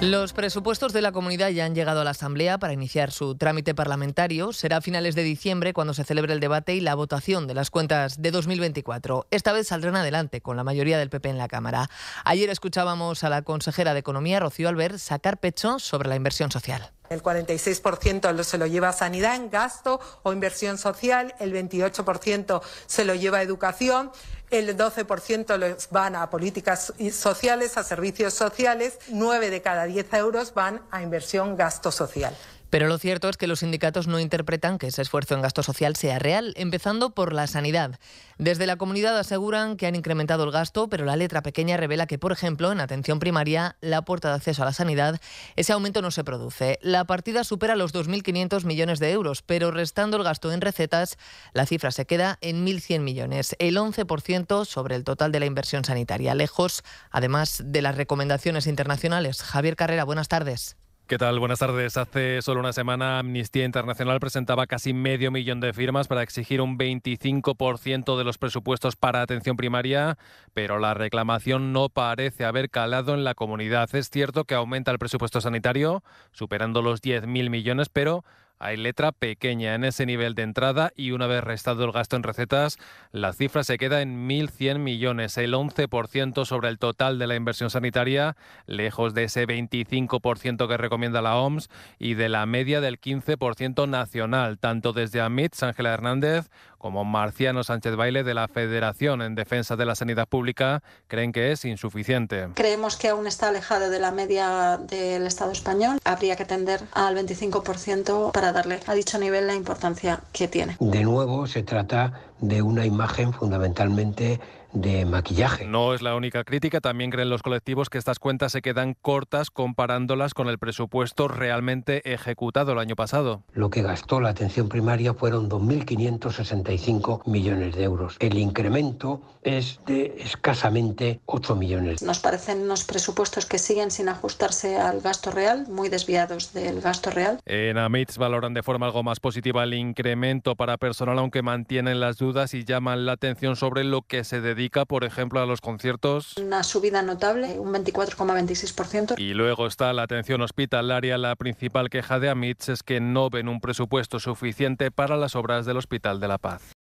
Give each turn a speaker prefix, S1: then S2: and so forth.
S1: Los presupuestos de la comunidad ya han llegado a la Asamblea para iniciar su trámite parlamentario. Será a finales de diciembre cuando se celebre el debate y la votación de las cuentas de 2024. Esta vez saldrán adelante con la mayoría del PP en la Cámara. Ayer escuchábamos a la consejera de Economía, Rocío Albert, sacar pecho sobre la inversión social.
S2: El 46% se lo lleva sanidad en gasto o inversión social, el 28% se lo lleva a educación el 12% los van a políticas sociales, a servicios sociales, 9 de cada 10 euros van a inversión gasto social.
S1: Pero lo cierto es que los sindicatos no interpretan que ese esfuerzo en gasto social sea real, empezando por la sanidad. Desde la comunidad aseguran que han incrementado el gasto, pero la letra pequeña revela que, por ejemplo, en atención primaria, la puerta de acceso a la sanidad, ese aumento no se produce. La partida supera los 2.500 millones de euros, pero restando el gasto en recetas, la cifra se queda en 1.100 millones, el 11% sobre el total de la inversión sanitaria, lejos, además, de las recomendaciones internacionales. Javier Carrera, buenas tardes.
S3: ¿Qué tal? Buenas tardes. Hace solo una semana Amnistía Internacional presentaba casi medio millón de firmas para exigir un 25% de los presupuestos para atención primaria, pero la reclamación no parece haber calado en la comunidad. Es cierto que aumenta el presupuesto sanitario, superando los 10.000 millones, pero hay letra pequeña en ese nivel de entrada y una vez restado el gasto en recetas, la cifra se queda en 1.100 millones, el 11% sobre el total de la inversión sanitaria, lejos de ese 25% que recomienda la OMS y de la media del 15% nacional, tanto desde AMIT, Ángela Hernández, como Marciano Sánchez Baile de la Federación en Defensa de la Sanidad Pública, creen que es insuficiente.
S4: Creemos que aún está alejado de la media del Estado español. Habría que tender al 25% para darle a dicho nivel la importancia
S5: que tiene. De nuevo, se trata de una imagen fundamentalmente de maquillaje.
S3: No es la única crítica, también creen los colectivos que estas cuentas se quedan cortas comparándolas con el presupuesto realmente ejecutado el año pasado.
S5: Lo que gastó la atención primaria fueron 2.565 millones de euros. El incremento es de escasamente 8 millones. Nos
S4: parecen unos presupuestos que siguen sin ajustarse al gasto real, muy desviados del gasto real.
S3: En AMITS valoran de forma algo más positiva el incremento para personal, aunque mantienen las dudas y llaman la atención sobre lo que se dedica por ejemplo, a los conciertos.
S4: Una subida notable, un 24,26%.
S3: Y luego está la atención hospitalaria. La principal queja de Amitz es que no ven un presupuesto suficiente para las obras del Hospital de la Paz.